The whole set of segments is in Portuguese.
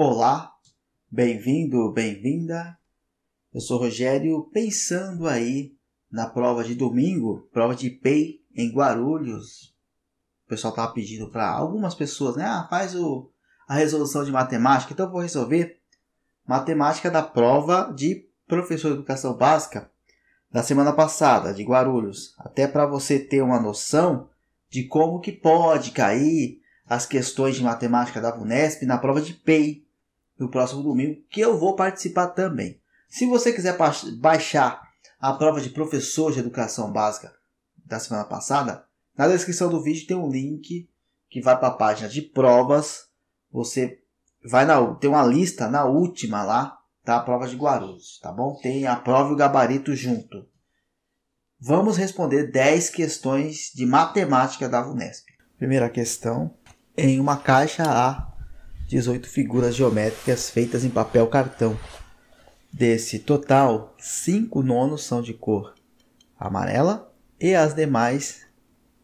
Olá, bem-vindo, bem-vinda. Eu sou Rogério, pensando aí na prova de domingo, prova de PEI em Guarulhos. O pessoal estava pedindo para algumas pessoas, né? Ah, faz o, a resolução de matemática, então eu vou resolver matemática da prova de professor de educação básica da semana passada, de Guarulhos. Até para você ter uma noção de como que pode cair as questões de matemática da VUNESP na prova de PEI no próximo domingo, que eu vou participar também. Se você quiser baixar a prova de professor de educação básica da semana passada, na descrição do vídeo tem um link que vai para a página de provas. Você vai na tem uma lista na última lá, da prova de Guarulhos, tá bom? Tem a prova e o gabarito junto. Vamos responder 10 questões de matemática da Vunesp. Primeira questão, em uma caixa há 18 figuras geométricas feitas em papel cartão. Desse total, 5 nonos são de cor amarela e as demais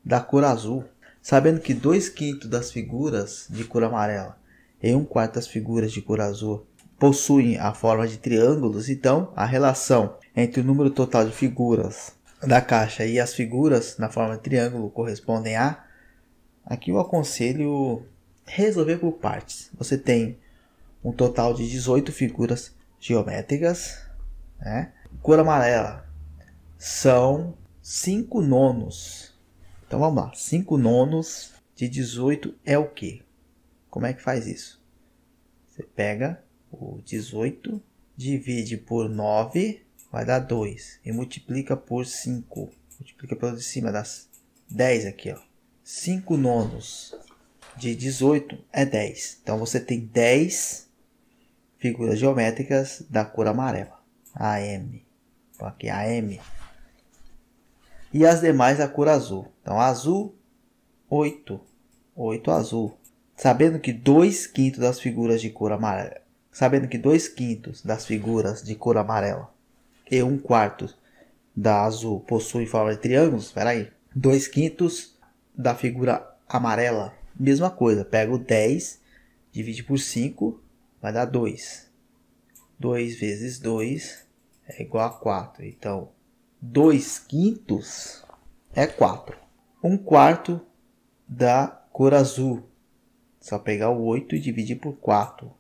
da cor azul, sabendo que 2 quintos das figuras de cor amarela e 1 um quarto das figuras de cor azul possuem a forma de triângulos, então a relação entre o número total de figuras da caixa e as figuras na forma de triângulo correspondem a. Aqui eu aconselho resolver por partes. Você tem um total de 18 figuras geométricas, né? Cor amarela são 5 nonos. Então vamos lá, 5 nonos de 18 é o que? Como é que faz isso? Você pega o 18, divide por 9, vai dar 2 e multiplica por 5. Multiplica pelo de cima, das 10 aqui, ó. 5 nonos de 18 é 10. Então você tem 10 figuras geométricas da cor amarela, AM. Então aqui AM. E as demais da cor azul. Então azul, 8. 8 azul. Sabendo que 2 quintos das figuras de cor amarela. Sabendo que 2 quintos das figuras de cor amarela e 1 um quarto da azul possuem forma de triângulos. Espera aí. 2 quintos da figura amarela Mesma coisa, pego 10, divide por 5, vai dar 2. 2 vezes 2 é igual a 4. Então, 2 quintos é 4. 1 um quarto da cor azul. Só pegar o 8 e dividir por 4.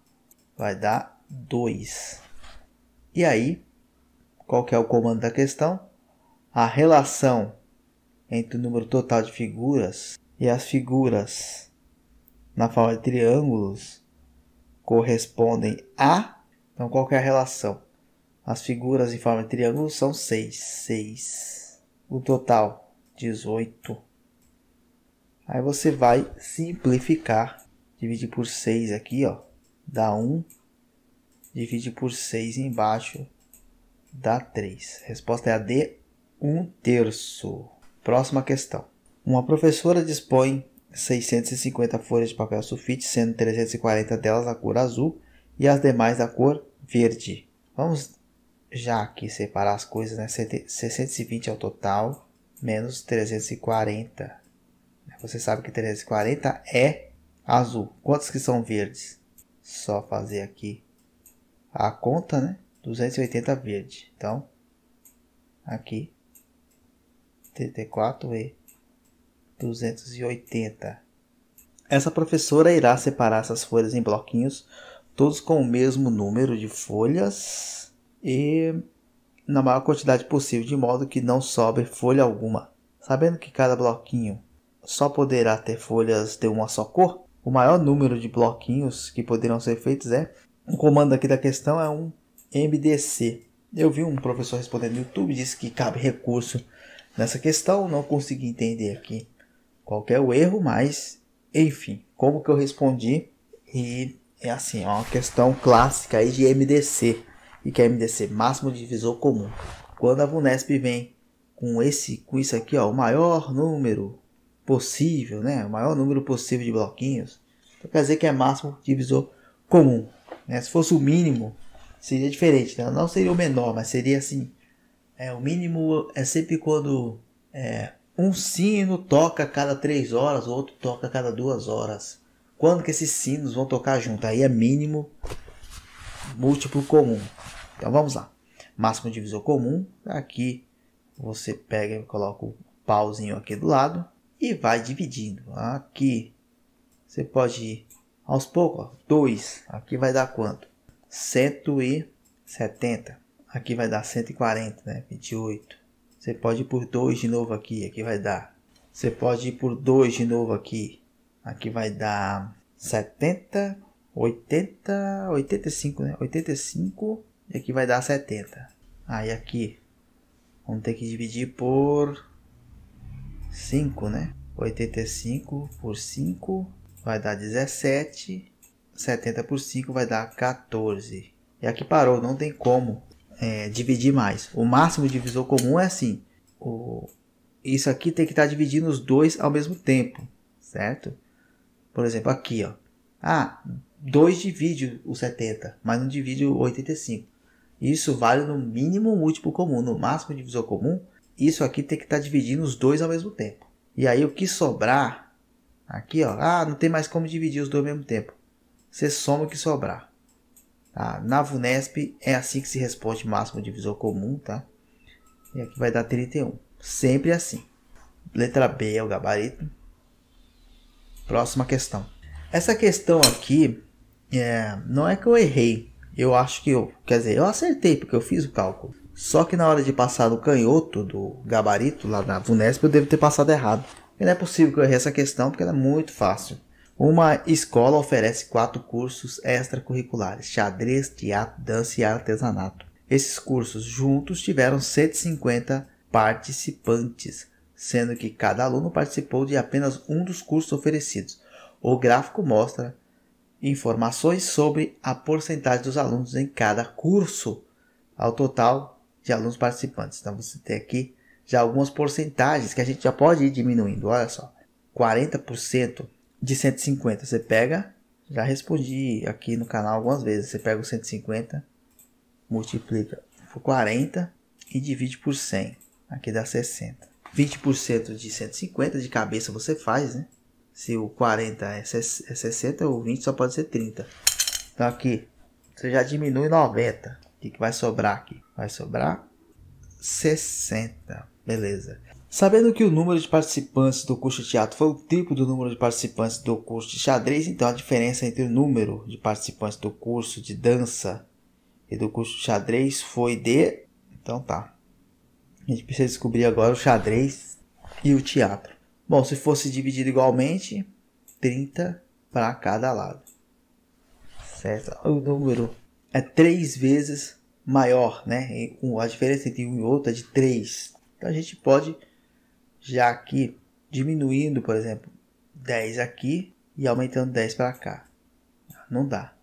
Vai dar 2. E aí, qual que é o comando da questão? A relação entre o número total de figuras e as figuras na forma de triângulos correspondem a. Então, qual é a relação? As figuras em forma de triângulo são 6. 6. O total, 18. Aí você vai simplificar. Dividir por 6 aqui, ó. Dá 1. Divide por 6 embaixo. Dá 3. Resposta é a D. 1 terço. Próxima questão. Uma professora dispõe 650 folhas de papel sulfite, sendo 340 delas da cor azul e as demais da cor verde. Vamos já aqui separar as coisas, né? 620 ao é total, menos 340. Você sabe que 340 é azul. Quantas que são verdes? Só fazer aqui a conta, né? 280 verde. Então, aqui, 34 e 280. Essa professora irá separar essas folhas em bloquinhos, todos com o mesmo número de folhas e na maior quantidade possível, de modo que não sobre folha alguma. Sabendo que cada bloquinho só poderá ter folhas de uma só cor, o maior número de bloquinhos que poderão ser feitos é. O comando aqui da questão é um MDC. Eu vi um professor respondendo no YouTube, disse que cabe recurso nessa questão, não consegui entender aqui qualquer o erro, mas enfim, como que eu respondi? E é assim, é uma questão clássica aí de MDC e que é MDC máximo divisor comum. Quando a Vunesp vem com esse com isso aqui, ó, o maior número possível, né? O maior número possível de bloquinhos. Então quer dizer que é máximo divisor comum, né? Se fosse o mínimo, seria diferente, né? Não seria o menor, mas seria assim, é o mínimo é sempre quando é, um sino toca a cada três horas, o outro toca a cada duas horas. Quando que esses sinos vão tocar junto? Aí é mínimo múltiplo comum. Então vamos lá. Máximo divisor comum. Aqui você pega e coloca o pauzinho aqui do lado e vai dividindo. Aqui você pode ir aos poucos. 2. Aqui vai dar quanto? 170. Aqui vai dar 140, né? 28. Você pode ir por 2 de novo aqui, aqui vai dar. Você pode ir por 2 de novo aqui. Aqui vai dar 70, 80, 85, né? 85 e aqui vai dar 70. Aí ah, aqui vamos ter que dividir por 5, né? 85 por 5 vai dar 17. 70 por 5 vai dar 14. E aqui parou, não tem como é, dividir mais. O máximo divisor comum é assim. O, isso aqui tem que estar tá dividindo os dois ao mesmo tempo, certo? Por exemplo, aqui, ó. Ah, 2 divide o 70, mas não divide o 85. Isso vale no mínimo múltiplo comum. No máximo divisor comum, isso aqui tem que estar tá dividindo os dois ao mesmo tempo. E aí o que sobrar, aqui ó, ah, não tem mais como dividir os dois ao mesmo tempo. Você soma o que sobrar. Tá? Na VUNESP é assim que se responde máximo divisor comum, tá? E aqui vai dar 31. Sempre assim. Letra B é o gabarito. Próxima questão. Essa questão aqui, é, não é que eu errei. Eu acho que eu, quer dizer, eu acertei porque eu fiz o cálculo. Só que na hora de passar do canhoto do gabarito lá na VUNESP, eu devo ter passado errado. E não é possível que eu errei essa questão porque ela é muito fácil. Uma escola oferece quatro cursos extracurriculares: xadrez, teatro, dança e artesanato. Esses cursos juntos tiveram 150 participantes, sendo que cada aluno participou de apenas um dos cursos oferecidos. O gráfico mostra informações sobre a porcentagem dos alunos em cada curso, ao total de alunos participantes. Então você tem aqui já algumas porcentagens que a gente já pode ir diminuindo. Olha só: 40% de 150. Você pega, já respondi aqui no canal algumas vezes. Você pega o 150, multiplica por 40 e divide por 100. Aqui dá 60. 20% de 150 de cabeça você faz, né? Se o 40 é 60, é o 20 só pode ser 30. Então aqui, você já diminui 90. O que, que vai sobrar aqui? Vai sobrar 60. Beleza. Sabendo que o número de participantes do curso de teatro foi o triplo do número de participantes do curso de xadrez, então a diferença entre o número de participantes do curso de dança e do curso de xadrez foi de. Então tá. A gente precisa descobrir agora o xadrez e o teatro. Bom, se fosse dividido igualmente, 30 para cada lado. Certo? O número é 3 vezes maior, né? E a diferença entre um e outro é de 3. Então a gente pode já aqui, diminuindo, por exemplo, 10 aqui e aumentando 10 para cá. Não dá.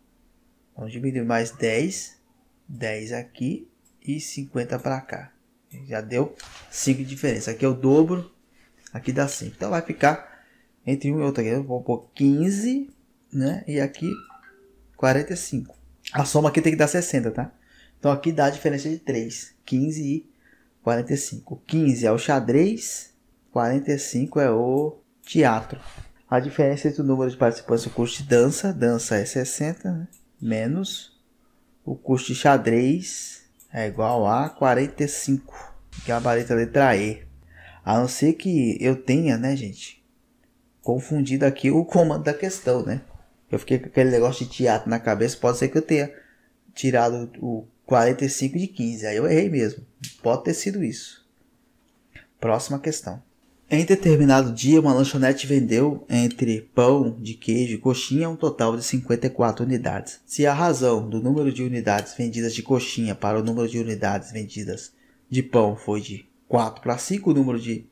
Então diminui mais 10, 10 aqui e 50 para cá. Já deu 5 de diferença. Aqui é o dobro, aqui dá 5. Então vai ficar entre um e outro aqui. Eu vou pôr 15, né? E aqui 45. A soma aqui tem que dar 60, tá? Então aqui dá a diferença de 3. 15 e 45. 15 é o xadrez 45 é o teatro. A diferença entre o número de participantes e o custo de dança, dança é 60, né? menos o custo de xadrez é igual a 45, gabarito letra E. A não ser que eu tenha, né, gente, confundido aqui o comando da questão, né? Eu fiquei com aquele negócio de teatro na cabeça, pode ser que eu tenha tirado o 45 de 15, aí eu errei mesmo. Pode ter sido isso. Próxima questão. Em determinado dia, uma lanchonete vendeu entre pão de queijo e coxinha um total de 54 unidades. Se a razão do número de unidades vendidas de coxinha para o número de unidades vendidas de pão foi de 4 para 5, o número de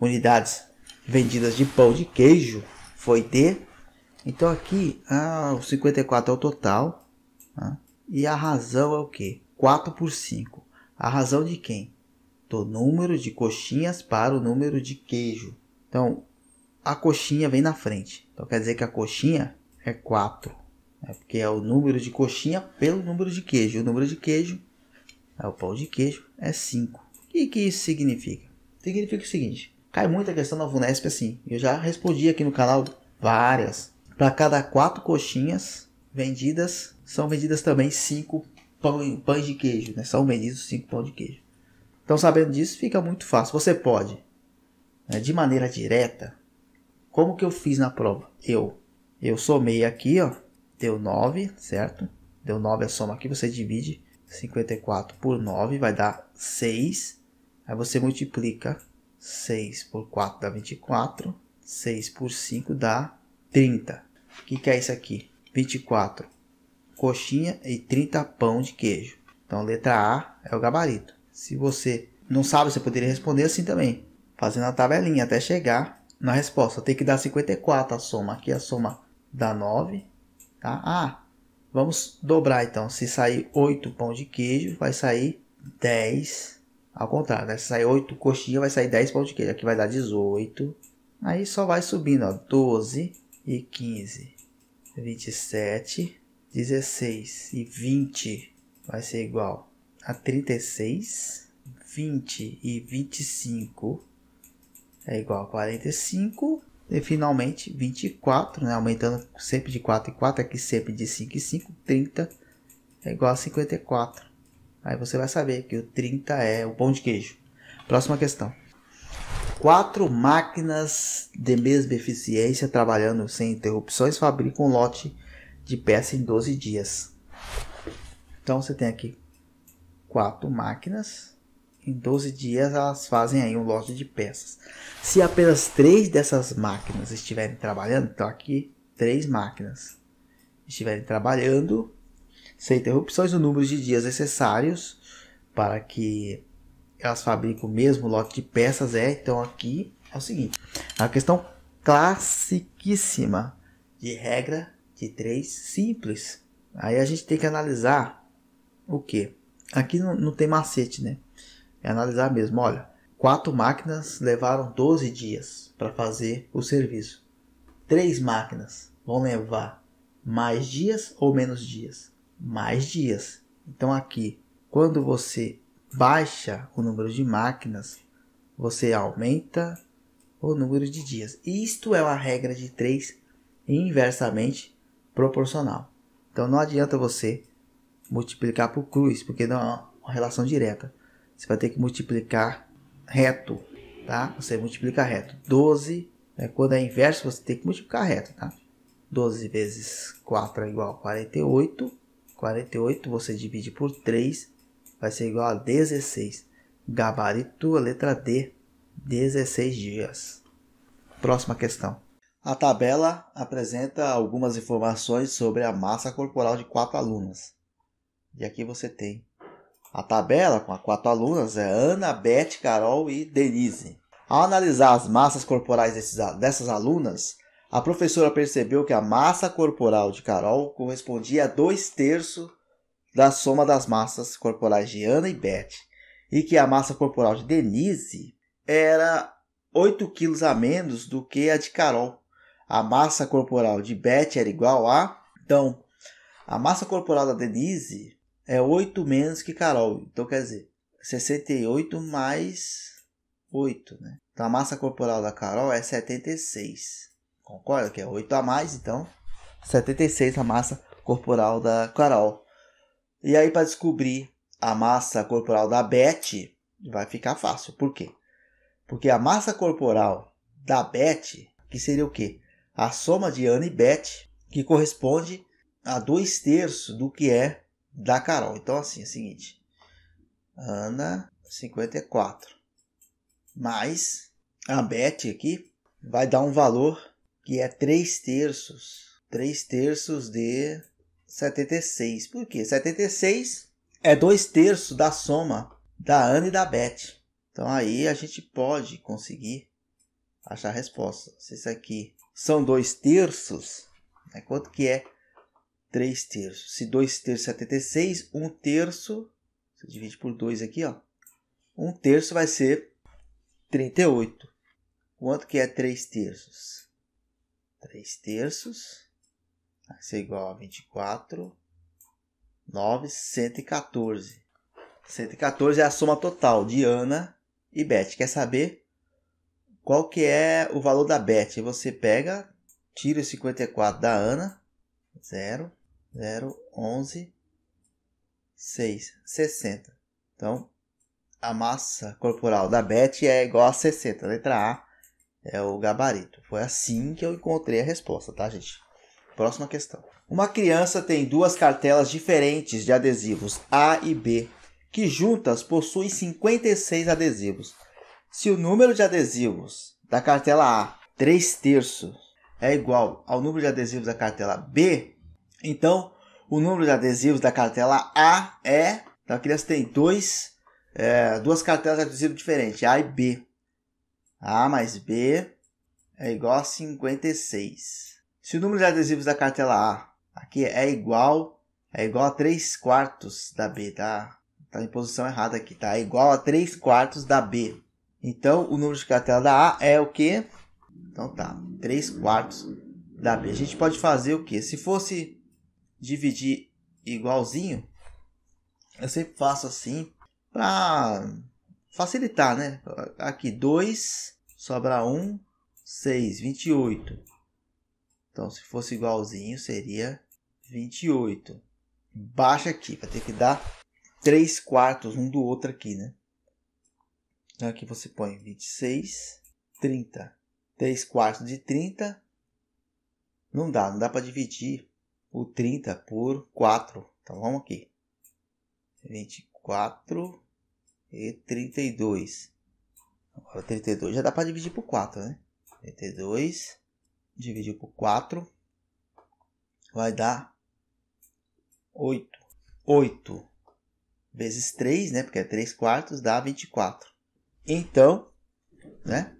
unidades vendidas de pão de queijo foi de. Então aqui, ah, 54 é o total. Ah, e a razão é o que? 4 por 5. A razão de quem? do número de coxinhas para o número de queijo. Então, a coxinha vem na frente. Então, quer dizer que a coxinha é 4. É né? porque é o número de coxinha pelo número de queijo. O número de queijo é o pão de queijo, é 5. O que, que isso significa? Significa o seguinte: cai muita questão na VUNESP assim. Eu já respondi aqui no canal várias. Para cada quatro coxinhas vendidas, são vendidas também cinco pães de queijo, né? São vendidos cinco pão de queijo. Então, sabendo disso, fica muito fácil. Você pode, né, de maneira direta, como que eu fiz na prova? Eu, eu somei aqui, ó, deu 9, certo? Deu 9 a soma aqui, você divide 54 por 9, vai dar 6. Aí você multiplica 6 por 4 dá 24, 6 por 5 dá 30. O que, que é isso aqui? 24 coxinha e 30 pão de queijo. Então, letra A é o gabarito. Se você não sabe, você poderia responder assim também, fazendo a tabelinha até chegar na resposta. Tem que dar 54 a soma. Aqui a soma dá 9, tá? Ah, vamos dobrar então. Se sair 8 pão de queijo, vai sair 10. Ao contrário, né? Se sair 8 coxinha, vai sair 10 pão de queijo. Aqui vai dar 18. Aí só vai subindo, ó. 12 e 15. 27, 16 e 20 vai ser igual a 36, 20 e 25 é igual a 45. E finalmente 24, né? aumentando sempre de 4 e 4, aqui sempre de 5 e 5, 30 é igual a 54. Aí você vai saber que o 30 é o pão de queijo. Próxima questão. Quatro máquinas de mesma eficiência trabalhando sem interrupções fabricam um lote de peça em 12 dias. Então você tem aqui quatro máquinas. Em 12 dias elas fazem aí um lote de peças. Se apenas três dessas máquinas estiverem trabalhando, então aqui três máquinas estiverem trabalhando, sem interrupções, o número de dias necessários para que elas fabriquem o mesmo lote de peças é, então aqui é o seguinte, é a questão classiquíssima de regra de três simples. Aí a gente tem que analisar o que? Aqui não, não tem macete, né? É analisar mesmo. Olha, quatro máquinas levaram 12 dias para fazer o serviço. Três máquinas vão levar mais dias ou menos dias? Mais dias. Então aqui, quando você baixa o número de máquinas, você aumenta o número de dias. Isto é uma regra de três inversamente proporcional. Então não adianta você multiplicar por cruz, porque não é uma relação direta. Você vai ter que multiplicar reto, tá? Você multiplica reto. 12, né? quando é inverso, você tem que multiplicar reto, tá? 12 vezes 4 é igual a 48. 48 você divide por 3, vai ser igual a 16. Gabarito, a letra D, 16 dias. Próxima questão. A tabela apresenta algumas informações sobre a massa corporal de quatro alunas. E aqui você tem a tabela com as quatro alunas: é Ana, Beth, Carol e Denise. Ao analisar as massas corporais desses, dessas alunas, a professora percebeu que a massa corporal de Carol correspondia a dois terços da soma das massas corporais de Ana e Beth, e que a massa corporal de Denise era 8 quilos a menos do que a de Carol. A massa corporal de Beth era igual a. Então, a massa corporal da Denise é 8 menos que Carol. Então quer dizer, 68 mais 8, né? Então a massa corporal da Carol é 76. Concorda que é 8 a mais, então 76 a massa corporal da Carol. E aí para descobrir a massa corporal da Beth, vai ficar fácil. Por quê? Porque a massa corporal da Beth, que seria o quê? A soma de Ana e Beth, que corresponde a 2 terços do que é da Carol. Então, assim, é o seguinte. Ana, 54. Mais a Beth aqui vai dar um valor que é 3 terços. 3 terços de 76. Por quê? 76 é 2 terços da soma da Ana e da Beth. Então aí a gente pode conseguir achar a resposta. Se isso aqui são 2 terços, né? quanto que é 3 terços. Se 2 terços é 76, 1 terço, você divide por 2 aqui, ó. 1 terço vai ser 38. Quanto que é 3 terços? 3 terços vai ser igual a 24, 9, 114. 114 é a soma total de Ana e Beth. Quer saber qual que é o valor da Beth? Você pega, tira o 54 da Ana, zero 0, 11, 6, 60. Então, a massa corporal da Beth é igual a 60. Letra A é o gabarito. Foi assim que eu encontrei a resposta, tá, gente? Próxima questão. Uma criança tem duas cartelas diferentes de adesivos A e B, que juntas possuem 56 adesivos. Se o número de adesivos da cartela A, 3 terços, é igual ao número de adesivos da cartela B, então, o número de adesivos da cartela A é. Então aqui nós tem dois, é, duas cartelas de adesivo diferentes, A e B. A mais B é igual a 56. Se o número de adesivos da cartela A aqui é igual, é igual a 3 quartos da B, tá? Tá em posição errada aqui, tá? É igual a 3 quartos da B. Então, o número de cartela da A é o quê? Então tá, 3 quartos da B. A gente pode fazer o quê? Se fosse dividir igualzinho, eu sempre faço assim para facilitar, né? Aqui 2 sobra 1, um, 6, 28. Então, se fosse igualzinho, seria 28. Baixa aqui, vai ter que dar 3 quartos um do outro aqui, né? Então, aqui você põe 26, 30. 3 quartos de 30. Não dá, não dá para dividir o 30 por 4. Então vamos aqui. 24 e 32. Agora 32 já dá para dividir por 4, né? 32 dividido por 4 vai dar 8. 8 vezes 3, né? Porque é 3 quartos, dá 24. Então, né?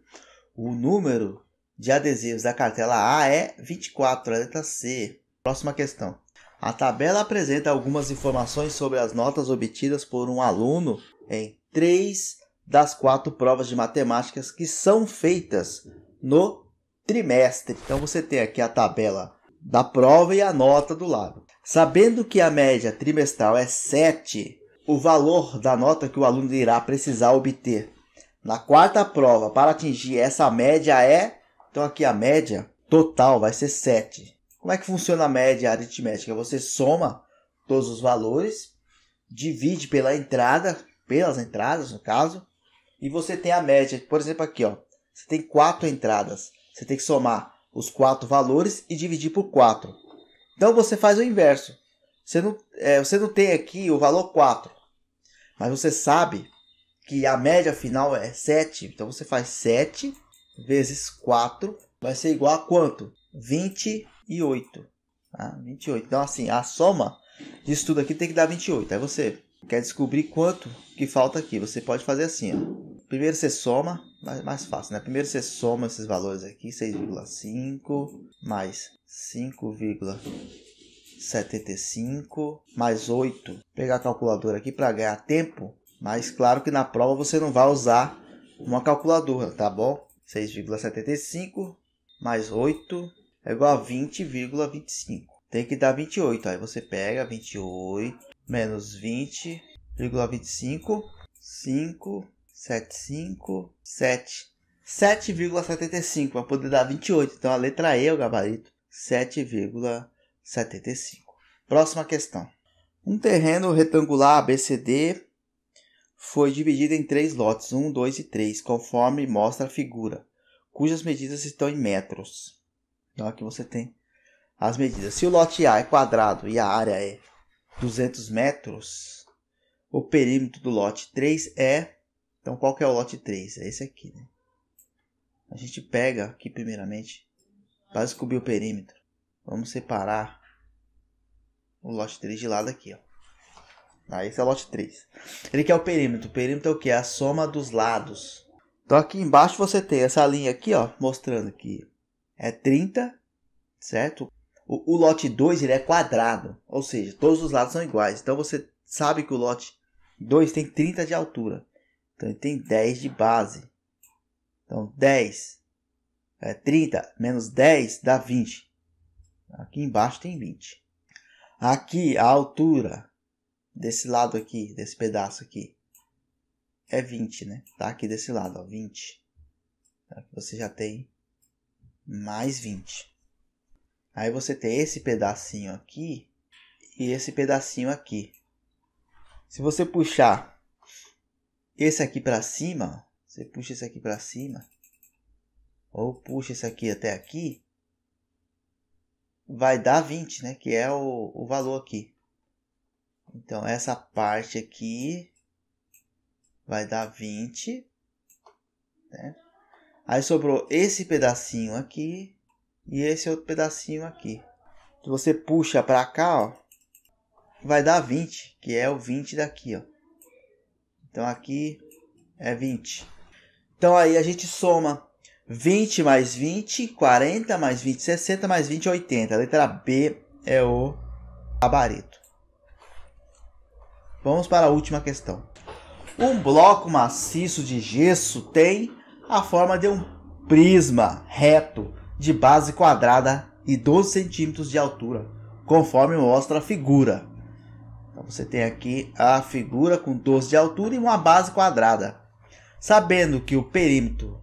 O número de adesivos da cartela A é 24, a letra C. Próxima questão. A tabela apresenta algumas informações sobre as notas obtidas por um aluno em três das quatro provas de matemáticas que são feitas no trimestre. Então você tem aqui a tabela da prova e a nota do lado. Sabendo que a média trimestral é 7, o valor da nota que o aluno irá precisar obter na quarta prova para atingir essa média é. Então aqui a média total vai ser 7. Como é que funciona a média aritmética? Você soma todos os valores, divide pela entrada, pelas entradas no caso, e você tem a média. Por exemplo, aqui, ó, você tem quatro entradas. Você tem que somar os quatro valores e dividir por quatro Então você faz o inverso. Você não, é, você não tem aqui o valor 4, mas você sabe que a média final é 7. Então você faz 7 vezes 4 vai ser igual a quanto? 20 e 8. 28. Tá? Então, assim, a soma disso tudo aqui tem que dar 28. Aí você quer descobrir quanto que falta aqui. Você pode fazer assim, ó. Primeiro você soma, mais fácil, né? Primeiro você soma esses valores aqui, 6,5 mais 5,75 mais 8. Vou pegar a calculadora aqui para ganhar tempo, mas claro que na prova você não vai usar uma calculadora, tá bom? 6,75 mais 8 é igual a 20,25. Tem que dar 28. Aí você pega 28 menos 20,25, 5, 7, 5, 7. 7,75 para poder dar 28. Então a letra E é o gabarito 7,75. Próxima questão. Um terreno retangular ABCD foi dividido em três lotes, 1, 2 e 3, conforme mostra a figura, cujas medidas estão em metros. Na é aqui que você tem as medidas. Se o lote A é quadrado e a área é 200 metros, o perímetro do lote 3 é. Então, qual que é o lote 3? É esse aqui, né? A gente pega aqui primeiramente para descobrir o perímetro. Vamos separar o lote 3 de lado aqui, ó. Ah, esse é o lote 3. Ele quer o perímetro. O perímetro é o que? É a soma dos lados. Então aqui embaixo você tem essa linha aqui, ó, mostrando que é 30, certo? O, o lote 2 ele é quadrado, ou seja, todos os lados são iguais. Então você sabe que o lote 2 tem 30 de altura. Então ele tem 10 de base. Então 10 é 30 menos 10 dá 20. Aqui embaixo tem 20. Aqui a altura desse lado aqui, desse pedaço aqui, é 20, né? Tá aqui desse lado, ó, 20. Tá? você já tem mais 20. Aí você tem esse pedacinho aqui e esse pedacinho aqui. Se você puxar esse aqui para cima, você puxa esse aqui para cima, ou puxa esse aqui até aqui, vai dar 20, né? Que é o, o valor aqui. Então, essa parte aqui vai dar 20, né? Aí sobrou esse pedacinho aqui e esse outro pedacinho aqui. Se você puxa para cá, ó, vai dar 20, que é o 20 daqui, ó. Então aqui é 20. Então aí a gente soma 20 mais 20, 40 mais 20, 60 mais 20, 80. A letra B é o gabarito. Vamos para a última questão. Um bloco maciço de gesso tem a forma de um prisma reto de base quadrada e 12 centímetros de altura, conforme mostra a figura. Então, você tem aqui a figura com 12 de altura e uma base quadrada. Sabendo que o perímetro,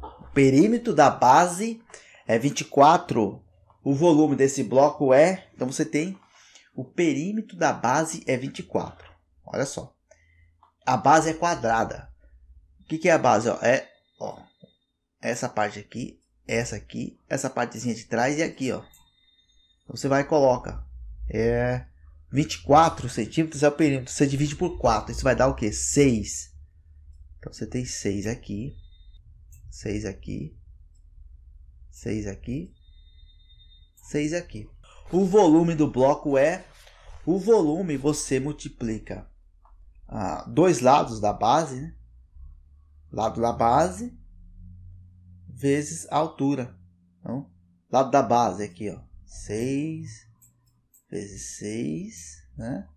o perímetro da base é 24, o volume desse bloco é, então você tem o perímetro da base é 24. Olha só. A base é quadrada. O que, que é a base? Ó? É ó, essa parte aqui, essa aqui, essa partezinha de trás e aqui, ó. Você vai e coloca é 24 centímetros é o perímetro. Você divide por 4, isso vai dar o que? 6. Então você tem 6 aqui, 6 aqui, 6 aqui, 6 aqui. O volume do bloco é... O volume você multiplica ah, dois lados da base, né? lado da base vezes a altura. Então, lado da base aqui, ó, 6 vezes 6, né?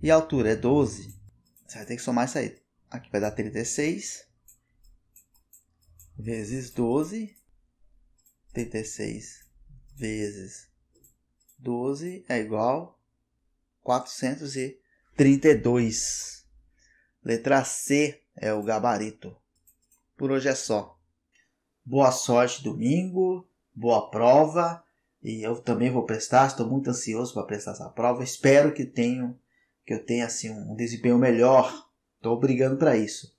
E a altura é 12. Você vai ter que somar isso aí. Aqui vai dar 36 vezes 12. 36 vezes 12 é igual a 432. Letra C é o gabarito. Por hoje é só. Boa sorte domingo, boa prova. E eu também vou prestar, estou muito ansioso para prestar essa prova. Espero que tenho que eu tenha assim um desempenho melhor. Estou brigando para isso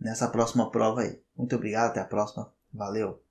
nessa próxima prova aí. Muito obrigado, até a próxima. Valeu.